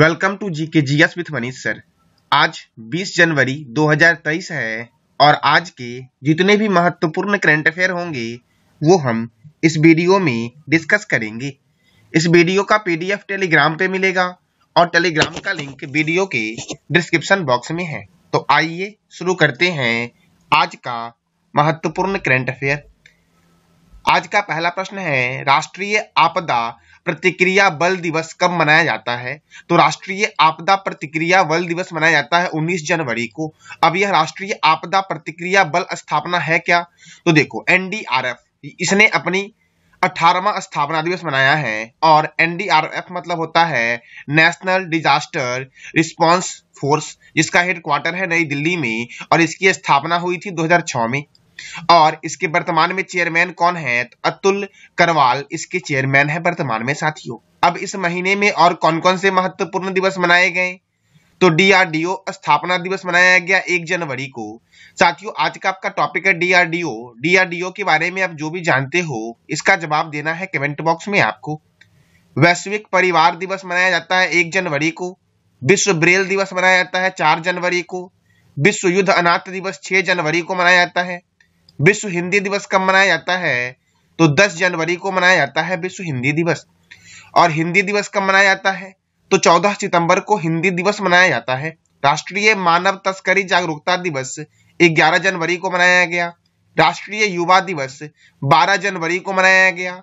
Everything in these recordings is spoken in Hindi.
वेलकम टू जी के G S with Manish sir आज 20 जनवरी 2023 है और आज के जितने भी महत्वपूर्ण करंट अफेयर होंगे वो हम इस वीडियो में डिस्कस करेंगे इस वीडियो का पीडीएफ टेलीग्राम पे मिलेगा और टेलीग्राम का लिंक वीडियो के डिस्क्रिप्शन बॉक्स में है तो आइए शुरू करते हैं आज का महत्वपूर्ण करंट अफेयर आज का पहला प्रश्न है राष्ट्रीय आपदा प्रतिक्रिया बल दिवस कब मनाया जाता है तो राष्ट्रीय आपदा प्रतिक्रिया बल दिवस मनाया जाता है 19 जनवरी को अब यह राष्ट्रीय आपदा प्रतिक्रिया बल स्थापना है क्या तो देखो एनडीआरएफ इसने अपनी अठारहवा स्थापना दिवस मनाया है और एनडीआरएफ मतलब होता है नेशनल डिजास्टर रिस्पॉन्स फोर्स जिसका हेडक्वार्टर है नई दिल्ली में और इसकी स्थापना हुई थी दो में और इसके वर्तमान में चेयरमैन कौन है तो अतुल करवाल इसके चेयरमैन है वर्तमान में साथियों अब इस महीने में और कौन कौन से महत्वपूर्ण दिवस मनाए गए तो डीआरडीओ स्थापना दिवस मनाया गया एक जनवरी को साथियों आज का आपका टॉपिक है डीआरडीओ डीआरडीओ के बारे में आप जो भी जानते हो इसका जवाब देना है कमेंट बॉक्स में आपको वैश्विक परिवार दिवस मनाया जाता है एक जनवरी को विश्व ब्रेल दिवस मनाया जाता है चार जनवरी को विश्व युद्ध अनाथ दिवस छह जनवरी को मनाया जाता है विश्व हिंदी दिवस कब मनाया जाता है तो 10 जनवरी को मनाया जाता है विश्व हिंदी दिवस और हिंदी दिवस कब मनाया जाता है तो 14 सितंबर को हिंदी दिवस मनाया जाता है राष्ट्रीय मानव तस्करी जागरूकता दिवस 11 जनवरी को मनाया गया राष्ट्रीय युवा दिवस 12 जनवरी को मनाया गया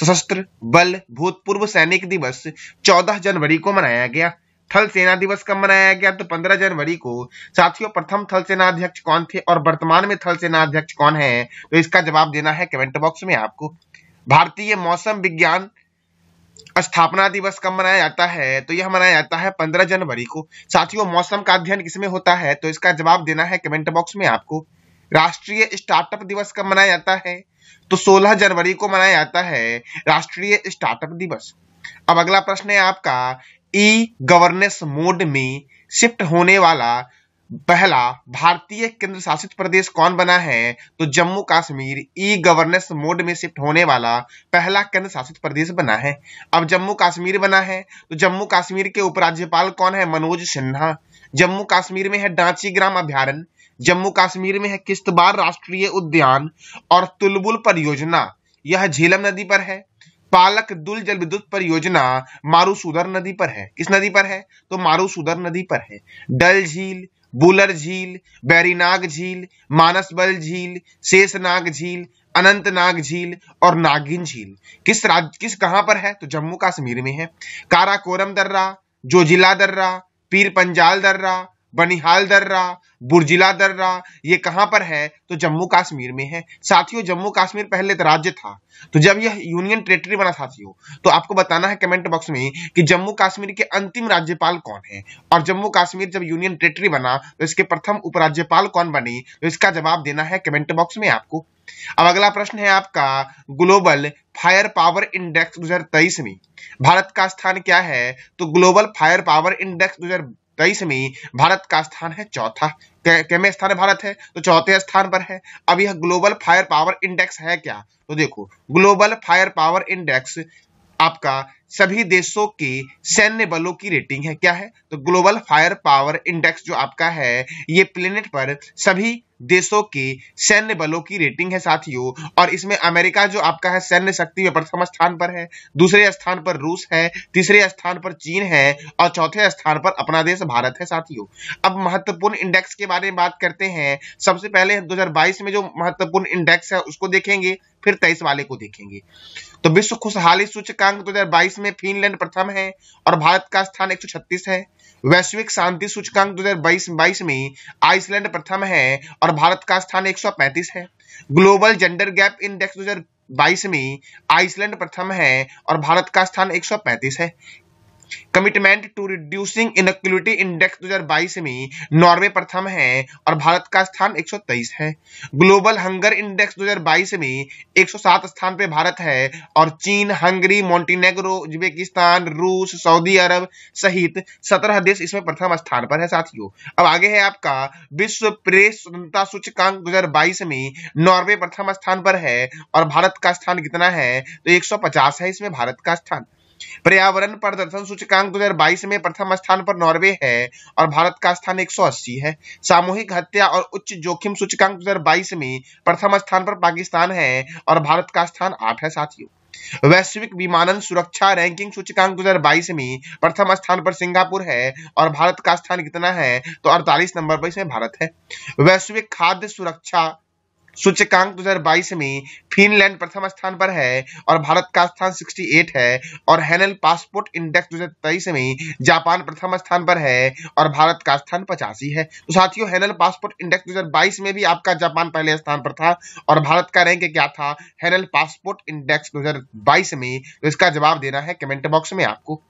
सशस्त्र बल भूतपूर्व सैनिक दिवस 14 जनवरी को मनाया गया थल सेना दिवस कब मनाया गया तो 15 जनवरी को साथियों प्रथम थल सेना अध्यक्ष कौन थे और वर्तमान में थल सेना अध्यक्ष कौन है तो इसका जवाब देना है कमेंट बॉक्स में आपको भारतीय मौसम विज्ञान स्थापना दिवस कब मनाया जाता है तो यह मनाया जाता है 15 जनवरी को साथियों मौसम का अध्ययन किसमें होता है तो इसका जवाब देना है कमेंट बॉक्स में आपको राष्ट्रीय स्टार्टअप दिवस कब मनाया जाता है तो 16 जनवरी को मनाया जाता है राष्ट्रीय स्टार्टअप दिवस अब अगला प्रश्न है आपका ई गवर्नेंस मोड में शिफ्ट होने वाला पहला भारतीय केंद्र शासित प्रदेश कौन बना है तो Jammu Kashmir e governance mode में शिफ्ट होने वाला पहला केंद्र शासित प्रदेश बना है अब जम्मू कश्मीर बना है तो जम्मू कश्मीर के उपराज्यपाल कौन है मनोज सिन्हा जम्मू कश्मीर में है डांची ग्राम अभ्यारण्य जम्मू कश्मीर में है किश्तवाड़ राष्ट्रीय उद्यान और तुलबुल परियोजना यह झीलम नदी पर है पालक दुल जल विद्युत परियोजना मारूसुदर नदी पर है किस नदी पर है तो मारूसुदर नदी पर है डल झील बुलर झील बैरीनाग झील मानसबल झील शेषनाग झील अनंतनाग झील और नागिन झील किस राज्य किस कहां पर है तो जम्मू कश्मीर में है काराकोरम दर्रा जोजिला दर्रा पीर पंजाल दर्रा बनिहाल दर्रा बुर्जिला दर्रा ये कहाँ पर है तो जम्मू कश्मीर में है साथियों जम्मू कश्मीर पहले तो राज्य था तो जब यह यूनियन टेरिटरी बना साथियों तो आपको बताना है कमेंट बॉक्स में कि जम्मू कश्मीर के अंतिम राज्यपाल कौन है और जम्मू कश्मीर जब यूनियन टेरिटरी बना तो इसके प्रथम उपराज्यपाल कौन बने तो इसका जवाब देना है कमेंट बॉक्स में आपको अब अगला प्रश्न है आपका ग्लोबल फायर पावर इंडेक्स दो में भारत का स्थान क्या है तो ग्लोबल फायर पावर इंडेक्स दो तेईस में भारत का स्थान है चौथा कैमे स्थान भारत है तो चौथे स्थान पर है अब यह ग्लोबल फायर पावर इंडेक्स है क्या तो देखो ग्लोबल फायर पावर इंडेक्स आपका सभी देशों के सैन्य बलों की रेटिंग है क्या है तो ग्लोबल फायर पावर इंडेक्स जो आपका है ये प्लेनेट पर सभी देशों की सैन्य बलों की रेटिंग है साथियों और इसमें अमेरिका जो आपका है सैन्य शक्ति में प्रथम स्थान पर है दूसरे स्थान पर रूस है तीसरे स्थान पर चीन है और चौथे स्थान पर अपना देश भारत है साथियों अब महत्वपूर्ण इंडेक्स के बारे में बात करते हैं सबसे पहले दो में जो महत्वपूर्ण इंडेक्स है उसको देखेंगे फिर तेईस वाले को देखेंगे तो विश्व खुशहाली सूचकांक दो में फिनलैंड प्रथम है और भारत का स्थान एक है वैश्विक शांति सूचकांक 2022 में आइसलैंड प्रथम है और भारत का स्थान 135 है ग्लोबल जेंडर गैप इंडेक्स 2022 में आइसलैंड प्रथम है और भारत का स्थान 135 है commitment to reducing inequality index 2022 में नॉर्वे प्रथम है और भारत का स्थान 123 है ग्लोबल हंगर इंडेक्स 2022 में 107 स्थान पे भारत है और चीन हंगरी मोन्टीनेग्रो उज्बेकिस्तान रूस सऊदी अरब सहित 17 देश इसमें प्रथम स्थान पर है साथियों अब आगे है आपका विश्व प्रेस स्वतंत्रता सूचकांक दो में नॉर्वे प्रथम स्थान पर है और भारत का स्थान कितना है तो एक है इसमें भारत का स्थान पर्यावरण प्रदर्शन सूचकांक 2022 में प्रथम स्थान पर नॉर्वे है और भारत का स्थान 180 है सामूहिक हत्या और उच्च जोखिम सूचकांक 2022 में प्रथम स्थान पर पाकिस्तान है और भारत का स्थान आठ है साथियों वैश्विक विमानन सुरक्षा रैंकिंग सूचकांक 2022 में प्रथम स्थान पर सिंगापुर है और भारत का स्थान कितना है तो 48 नंबर पर इसमें भारत है वैश्विक खाद्य सुरक्षा सूचकांक 2022 में फिनलैंड प्रथम स्थान पर है और भारत का स्थान 68 है और हैनल पासपोर्ट इंडेक्स 2023 में जापान प्रथम स्थान पर है और भारत का स्थान पचासी है तो साथियों हैनल पासपोर्ट इंडेक्स 2022 में भी आपका जापान पहले स्थान पर था और भारत का रैंक क्या था हैनल पासपोर्ट इंडेक्स दो में तो इसका जवाब देना है कमेंट बॉक्स में आपको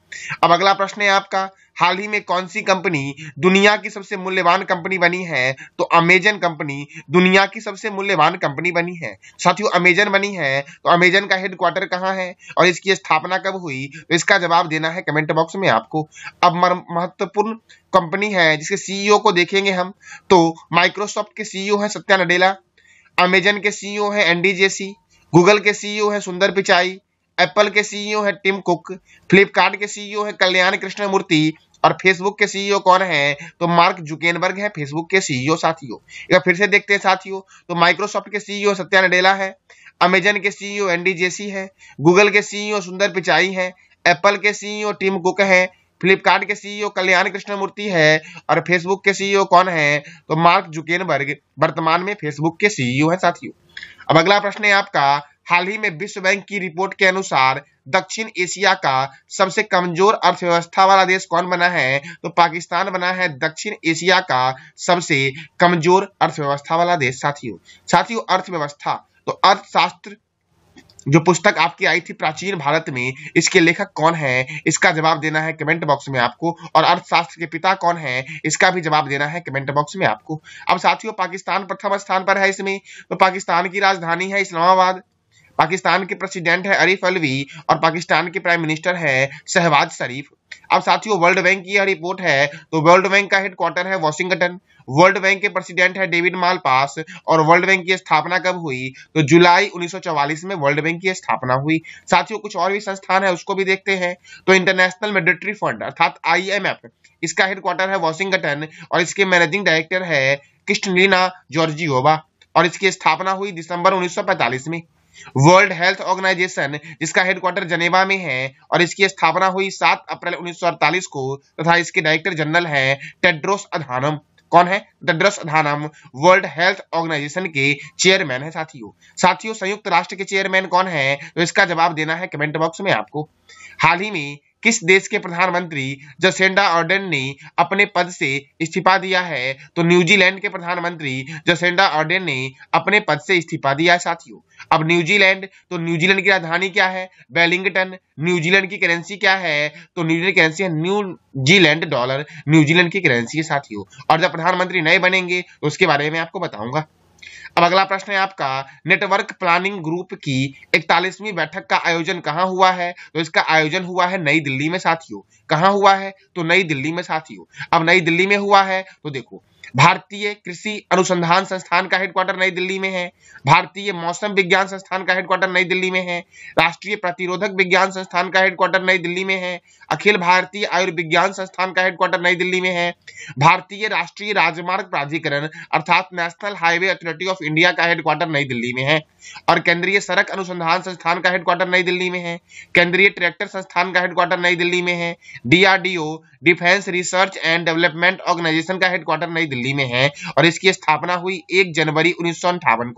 अब अगला प्रश्न है आपका हाल ही में कौन सी कंपनी दुनिया की सबसे मूल्यवान कंपनी बनी है तो अमेजन कंपनी दुनिया की सबसे मूल्यवान कंपनी बनी है साथियों अमेजन बनी है तो अमेजन का हेडक्वार्टर कहाँ है और इसकी स्थापना कब हुई तो इसका जवाब देना है कमेंट बॉक्स में आपको अब महत्वपूर्ण कंपनी है जिसके सीईओ को देखेंगे हम तो माइक्रोसॉफ्ट के सीईओ है सत्या नडेला अमेजन के सीईओ है एनडीजेसी गूगल के सीईओ है सुंदर पिचाई एप्पल के सीईओ है टिम कुक फ्लिपकार्ट के सीईओ है कल्याण कृष्ण मूर्ति और फेसबुक के सीईओ कौन है तो मार्क जुकेनबर्ग है फेसबुक के सीईओ साथियों फिर से देखते हैं साथियों तो माइक्रोसॉफ्ट के सीईओ सत्या नडेला है अमेजन के सीईओ एनडी जेसी है गूगल के सीईओ सुंदर पिचाई है एप्पल के सीईओ टिम कुक है फ्लिपकार्ट के सीईओ कल्याण कृष्णमूर्ति है और फेसबुक के सीईओ कौन है तो मार्क जुकेनबर्ग वर्तमान में फेसबुक के सीईओ है साथियों अब अगला प्रश्न है आपका हाल ही में विश्व बैंक की रिपोर्ट के अनुसार दक्षिण एशिया का सबसे कमजोर अर्थव्यवस्था वाला देश कौन बना है तो पाकिस्तान बना है दक्षिण एशिया का सबसे कमजोर अर्थव्यवस्था वाला देश साथियों साथियों अर्थव्यवस्था तो अर्थशास्त्र जो पुस्तक आपकी आई थी प्राचीन भारत में इसके लेखक कौन है इसका जवाब देना है कमेंट बॉक्स में आपको और अर्थशास्त्र के पिता कौन है इसका भी जवाब देना है कमेंट बॉक्स में आपको अब साथियों पाकिस्तान प्रथम स्थान पर है इसमें तो पाकिस्तान की राजधानी है इस्लामाबाद पाकिस्तान के प्रेसिडेंट है अरिफ अलवी और पाकिस्तान के प्राइम मिनिस्टर है शहबाज शरीफ अब साथियों वर्ल्ड बैंक की यह रिपोर्ट है तो वर्ल्ड बैंक का हेडक्वार्टर है वॉशिंगटन वर्ल्ड बैंक के प्रेसिडेंट है डेविड मालपास और वर्ल्ड बैंक की स्थापना कब हुई तो जुलाई 1944 में वर्ल्ड बैंक की स्थापना हुई साथियों कुछ और भी संस्थान है उसको भी देखते हैं तो इंटरनेशनल मेडिटरी फंड अर्थात आई इसका हेडक्वार्टर है वॉशिंगटन और इसके मैनेजिंग डायरेक्टर है क्रिस्टलीना जॉर्जियोवा और इसकी स्थापना हुई दिसंबर उन्नीस में वर्ल्ड हेल्थ ऑर्गेनाइजेशन जिसका हेडक्वार्टर जनेवा में है और इसकी स्थापना हुई 7 अप्रैल उन्नीस को तथा इसके डायरेक्टर जनरल है टेड्रोस अधानम कौन है Tedros Adhanom world health organisation के चेयरमैन है साथियों साथियों संयुक्त राष्ट्र के चेयरमैन कौन है तो इसका जवाब देना है कमेंट बॉक्स में आपको हाल ही में किस देश के प्रधानमंत्री जसेंडा ऑर्डन ने अपने पद से इस्तीफा दिया है तो न्यूजीलैंड के प्रधानमंत्री जसेंडा ऑर्डन ने अपने पद से इस्तीफा दिया है साथियों अब न्यूजीलैंड तो न्यूजीलैंड की राजधानी क्या है वेलिंगटन न्यूजीलैंड की करेंसी क्या है तो न्यूजीलैंड करेंसी है न्यूजीलैंड डॉलर न्यूजीलैंड की करेंसी है साथियों और जब प्रधानमंत्री नए बनेंगे तो उसके बारे में आपको बताऊंगा अब अगला प्रश्न है आपका नेटवर्क प्लानिंग ग्रुप की इकतालीसवीं बैठक का आयोजन कहाँ हुआ है तो इसका आयोजन हुआ है नई दिल्ली में साथियों कहां हुआ है तो नई दिल्ली में साथियों अब नई दिल्ली में हुआ है तो देखो भारतीय कृषि अनुसंधान संस्थान का हेडक्वार्टर नई दिल्ली में है भारतीय मौसम विज्ञान संस्थान का हेडक्वार्टर नई दिल्ली में है राष्ट्रीय प्रतिरोधक विज्ञान संस्थान का हेडक्वार्टर नई दिल्ली में है अखिल भारतीय आयुर्विज्ञान संस्थान का हेडक्वार्टर नई दिल्ली में है भारतीय राष्ट्रीय राजमार्ग प्राधिकरण अर्थात national highway authority of India का हेडक्वार्टर नई दिल्ली में है और केंद्रीय सड़क अनुसंधान संस्थान का हेडक्वार्टर नई दिल्ली में है केंद्रीय ट्रैक्टर संस्थान का हेडक्वार्टर नई दिल्ली में है DRDO defence research and development organisation का हेडक्वार्टर नई दिल्ली में है और इसकी स्थापना हुई एक जनवरी उन्नीस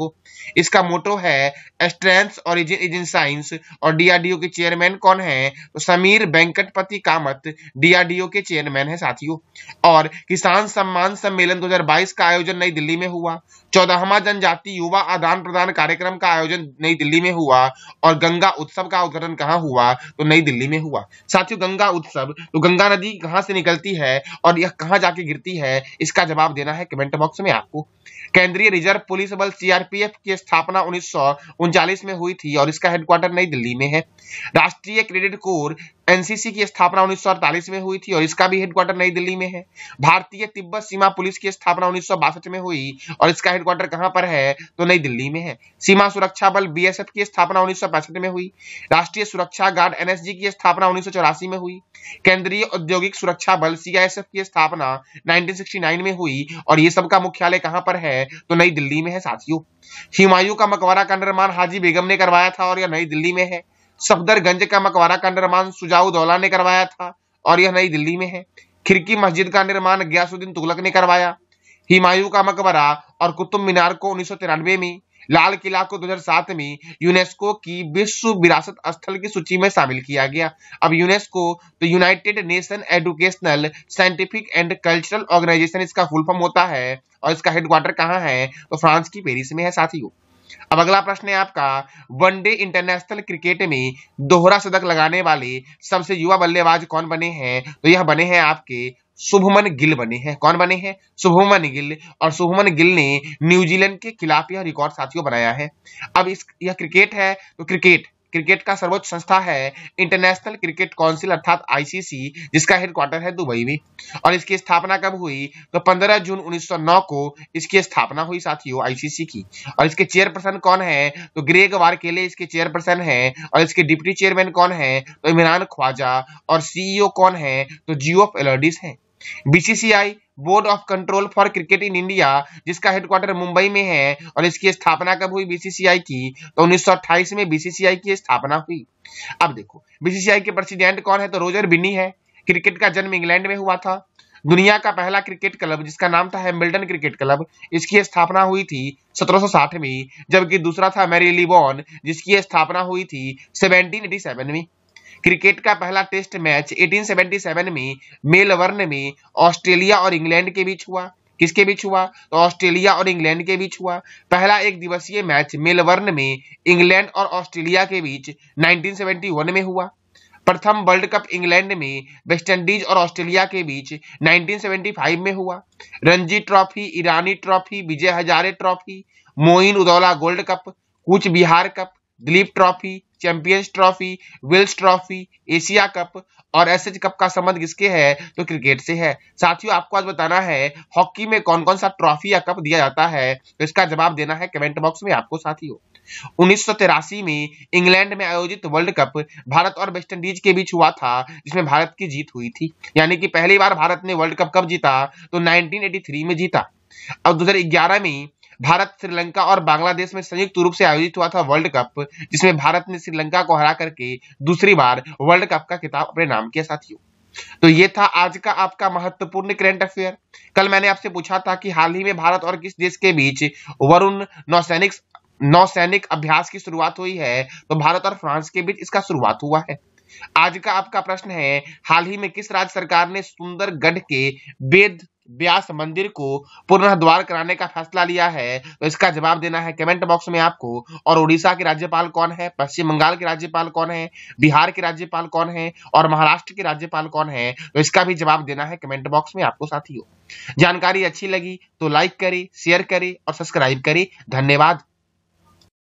को इसका मोटो है strength origin is in science और डीआरडीओ के चेयरमैन कौन है तो समीर वेंकटपति कामत डीआरडीओ के चेयरमैन है साथियों और किसान सम्मान सम्मेलन 2022 का आयोजन नई दिल्ली में हुआ चौदहवा जनजाति युवा आदान प्रदान कार्यक्रम का आयोजन नई दिल्ली में हुआ और गंगा उत्सव का उद्घाटन कहाँ हुआ तो नई दिल्ली में हुआ साथियों गंगा उत्सव तो गंगा नदी कहां से निकलती है और यह कहां जाके गिरती है इसका जवाब देना है कमेंट बॉक्स में आपको केंद्रीय रिजर्व पुलिस बल सीआरपीएफ की स्थापना उन्नीस में हुई थी और इसका हेडक्वार्टर नई दिल्ली में है राष्ट्रीय क्रेडिट कोर एनसीसी की स्थापना उन्नीस में हुई थी और इसका भी हेडक्वार्टर नई दिल्ली में है भारतीय तिब्बत सीमा पुलिस की स्थापना उन्नीस में हुई और इसका हेडक्वार्टर कहां पर है तो नई दिल्ली में है सीमा सुरक्षा बल बीएसएफ की स्थापना उन्नीस में हुई राष्ट्रीय सुरक्षा गार्ड एनएसजी की स्थापना उन्नीस में हुई केंद्रीय औद्योगिक सुरक्षा बल सीआईएसएफ की स्थापना नाइनटीन में हुई और ये सबका मुख्यालय कहां पर है है तो नई दिल्ली में है साथियों हिमायू का मकबरा का निर्माण हाजी बेगम ने करवाया था और यह नई दिल्ली में है सफदरगंज का मकबरा का निर्माण सुजाऊ दौला ने करवाया था और यह नई दिल्ली में है खिड़की मस्जिद का निर्माण ग्यासुद्दीन तुगलक ने करवाया हिमायू का मकबरा और कुतुब मीनार को उन्नीस में लाल किला को 2007 में यूनेस्को की विश्व विरासत स्थल की सूची में शामिल किया गया अब यूनेस्को तो united nation educational scientific and cultural organisation इसका फुल फॉर्म होता है और इसका हेडक्वार्टर कहाँ है तो फ्रांस की पेरिस में है साथियों अब अगला प्रश्न है आपका वनडे इंटरनेशनल क्रिकेट में दोहरा शतक लगाने वाले सबसे युवा बल्लेबाज कौन बने हैं तो यह बने हैं आपके शुभमन गिल बने हैं कौन बने हैं शुभमन गिल और शुभमन गिल ने न्यूजीलैंड के खिलाफ यह रिकॉर्ड साथियों बनाया है अब इस यह क्रिकेट है तो क्रिकेट क्रिकेट का सर्वोच्च संस्था है इंटरनेशनल क्रिकेट काउंसिल अर्थात आईसीसी जिसका हेडक्वार्टर है दुबई में और इसकी स्थापना कब हुई तो 15 जून 1909 को इसकी स्थापना हुई साथियों आईसीसी की और इसके चेयरपर्सन कौन है तो ग्रेग वारकेले इसके चेयरपर्सन है और इसके डिप्टी चेयरमैन कौन है तो इमरान ख्वाजा और सीईओ e कौन है तो जियो एलर्डिस है BCCI board of control for cricket in India जिसका हेडक्वार्टर मुंबई में है और इसकी स्थापना कब हुई बीसीसीआई की तो 1928 में बीसीसीआई की स्थापना हुई अब देखो बीसीसीआई के प्रेसिडेंट कौन है तो रोजर बिन्नी है क्रिकेट का जन्म इंग्लैंड में हुआ था दुनिया का पहला क्रिकेट क्लब जिसका नाम था हेम्बल्टन क्रिकेट क्लब इसकी स्थापना हुई थी 1760 में जबकि दूसरा था मेरी लिबॉन जिसकी स्थापना हुई थी 1787 में क्रिकेट का पहला टेस्ट मैच 1877 में मेलबर्न में ऑस्ट्रेलिया और इंग्लैंड के बीच हुआ किसके बीच हुआ तो ऑस्ट्रेलिया और इंग्लैंड के बीच हुआ पहला एक दिवसीय मैच मेलबर्न में इंग्लैंड और ऑस्ट्रेलिया के बीच 1971 में हुआ प्रथम वर्ल्ड कप इंग्लैंड में वेस्टइंडीज और ऑस्ट्रेलिया के बीच 1975 में हुआ Ranji trophy Irani trophy Vijay Hazare trophy Moin Uddaula gold cup Cooch Behar cup Duleep trophy champions trophy Wills trophy Asia cup और एस एच कप का संबंध किसके है तो क्रिकेट से है साथियों आपको आज बताना है हॉकी में कौन कौन सा ट्रॉफी या कप दिया जाता है तो इसका जवाब देना है कमेंट बॉक्स में आपको साथियों उन्नीस में इंग्लैंड में आयोजित वर्ल्ड कप भारत और वेस्टइंडीज के बीच हुआ था जिसमें भारत की जीत हुई थी यानी कि पहली बार भारत ने वर्ल्ड कप कब जीता तो 1983 में जीता अब 2011 में भारत श्रीलंका और बांग्लादेश में संयुक्त रूप से आयोजित हुआ था वर्ल्ड कप जिसमें भारत ने श्रीलंका को हरा करके दूसरी बार वर्ल्ड कप का किताब अपने नाम किया साथियों तो ये था आज का आपका महत्वपूर्ण करंट अफेयर कल मैंने आपसे पूछा था कि हाल ही में भारत और किस देश के बीच वरुण नौसैनिक नौसैनिक अभ्यास की शुरुआत हुई है तो भारत और फ्रांस के बीच इसका शुरुआत हुआ है आज का आपका प्रश्न है हाल ही में किस राज्य सरकार ने सुंदरगढ़ के बेद व्यास मंदिर को पुनः द्वार कराने का फैसला लिया है तो इसका जवाब देना है कमेंट बॉक्स में आपको और उड़ीसा के राज्यपाल कौन है पश्चिम बंगाल के राज्यपाल कौन है बिहार के राज्यपाल कौन है और महाराष्ट्र के राज्यपाल कौन है तो इसका भी जवाब देना है कमेंट बॉक्स में आपको साथियों जानकारी अच्छी लगी तो लाइक करे शेयर करे और सब्सक्राइब करे धन्यवाद